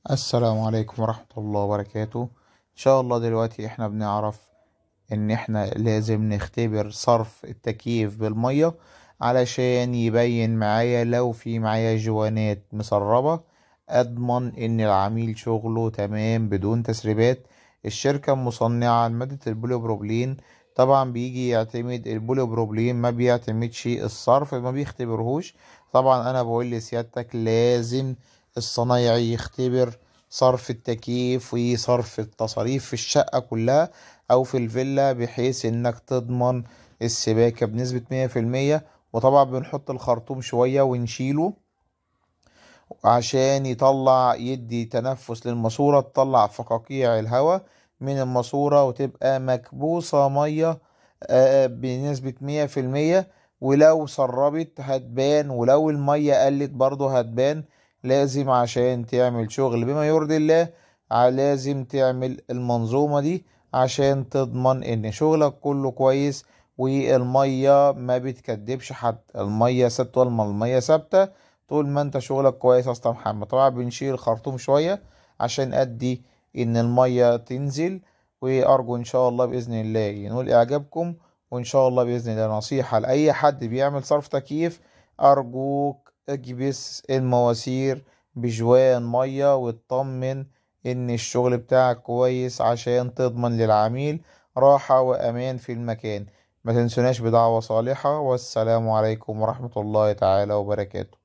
السلام عليكم ورحمة الله وبركاته ان شاء الله دلوقتي احنا بنعرف ان احنا لازم نختبر صرف التكييف بالمية علشان يبين معايا لو في معايا جوانات مسربة اضمن ان العميل شغله تمام بدون تسريبات الشركة المصنعة لمادة البوليبروبلين طبعا بيجي يعتمد البوليبروبلين ما بيعتمدش الصرف ما بيختبرهوش طبعا انا بقول لسيادتك لازم الصنايعي يختبر صرف التكييف وصرف التصاريف في الشقة كلها أو في الفيلا بحيث إنك تضمن السباكة بنسبة مية في المية وطبعا بنحط الخرطوم شوية ونشيله عشان يطلع يدي تنفس للماسورة تطلع فقاقيع الهواء من الماسورة وتبقى مكبوسة مية آه، آه، بنسبة مية في المية ولو سربت هتبان ولو المية قلت برضه هتبان لازم عشان تعمل شغل بما يرضي الله لازم تعمل المنظومة دي عشان تضمن ان شغلك كله كويس والمية ما بتكدبش حد المية ثابتة طول ما المية ثابتة طول ما انت شغلك كويس يا محمد طبعا بنشيل الخرطوم شوية عشان ادي ان المية تنزل وارجو ان شاء الله باذن الله ينول اعجابكم وان شاء الله باذن الله نصيحة لاي حد بيعمل صرف تكييف ارجوك اكبس المواسير بجوان مية واطمن ان الشغل بتاعك كويس عشان تضمن للعميل راحة وامان في المكان ما تنسوناش بدعوة صالحة والسلام عليكم ورحمة الله تعالى وبركاته